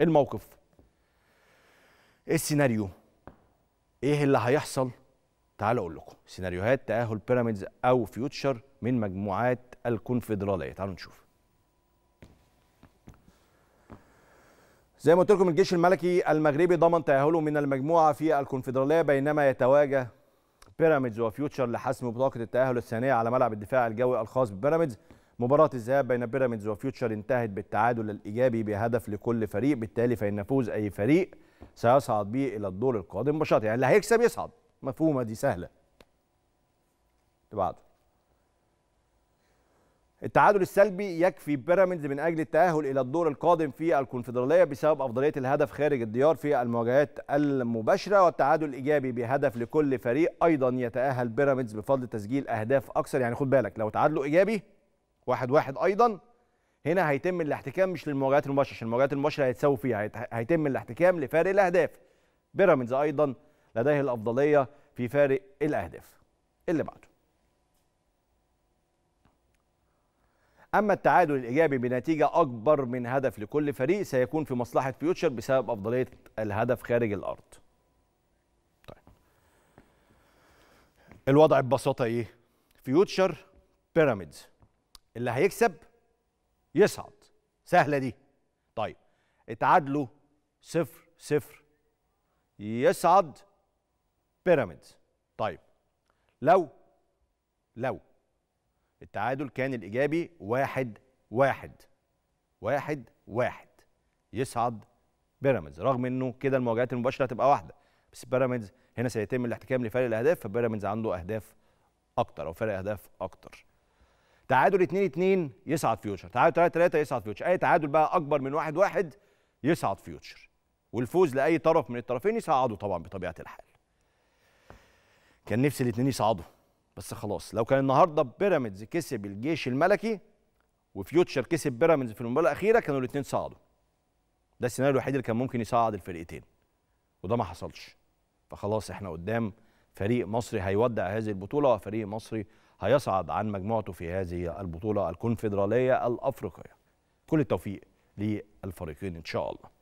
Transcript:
الموقف إيه السيناريو ايه اللي هيحصل تعالوا اقول لكم سيناريوهات تاهل بيراميدز او فيوتشر من مجموعات الكونفدراليه تعالوا نشوف زي ما قلت لكم الجيش الملكي المغربي ضمن تاهله من المجموعه في الكونفدراليه بينما يتواجه بيراميدز وفيوتشر لحسم بطاقه التاهل الثانيه على ملعب الدفاع الجوي الخاص ببيراميدز مباراة الذهاب بين بيراميدز وفيوتشر انتهت بالتعادل الإيجابي بهدف لكل فريق بالتالي فإن فوز أي فريق سيصعد به إلى الدور القادم مباشرة يعني اللي هيكسب يصعد مفهومة دي سهلة بعد التعادل السلبي يكفي بيراميدز من اجل التاهل الى الدور القادم في الكونفدراليه بسبب افضليه الهدف خارج الديار في المواجهات المباشره والتعادل الايجابي بهدف لكل فريق ايضا يتاهل بيراميدز بفضل تسجيل اهداف اكثر يعني خد بالك لو تعادلوا ايجابي واحد واحد ايضا هنا هيتم الاحتكام مش للمواجهات المباشره عشان المواجهات المباشره هيتساووا فيها هيتم الاحتكام لفارق الاهداف بيراميدز ايضا لديه الافضليه في فارق الاهداف اللي بعده اما التعادل الايجابي بنتيجه اكبر من هدف لكل فريق سيكون في مصلحه فيوتشر بسبب افضليه الهدف خارج الارض طيب. الوضع ببساطه ايه فيوتشر بيراميدز اللي هيكسب يصعد سهله دي طيب اتعادلوا صفر صفر يصعد بيراميدز طيب لو لو التعادل كان الايجابي واحد واحد واحد واحد يصعد بيراميدز رغم انه كده المواجهات المباشره هتبقى واحده بس بيراميدز هنا سيتم الاحتكام لفرق الاهداف فبيراميدز عنده اهداف اكتر او فرق اهداف اكتر تعادل 2 2 يصعد فيوتشر تعادل 3 3 يصعد فيوتشر اي تعادل بقى اكبر من 1 1 يصعد فيوتشر والفوز لاي طرف من الطرفين يصعدوا طبعا بطبيعه الحال كان نفسي الاثنين يصعدوا بس خلاص لو كان النهارده بيراميدز كسب الجيش الملكي وفيوتشر كسب بيراميدز في المباراه الاخيره كانوا الاثنين صعدوا ده السيناريو الوحيد اللي كان ممكن يصعد الفرقتين وده ما حصلش فخلاص احنا قدام فريق مصري هيودع هذه البطوله وفريق مصري هيصعد عن مجموعته في هذه البطولة الكونفدرالية الأفريقية كل التوفيق للفريقين إن شاء الله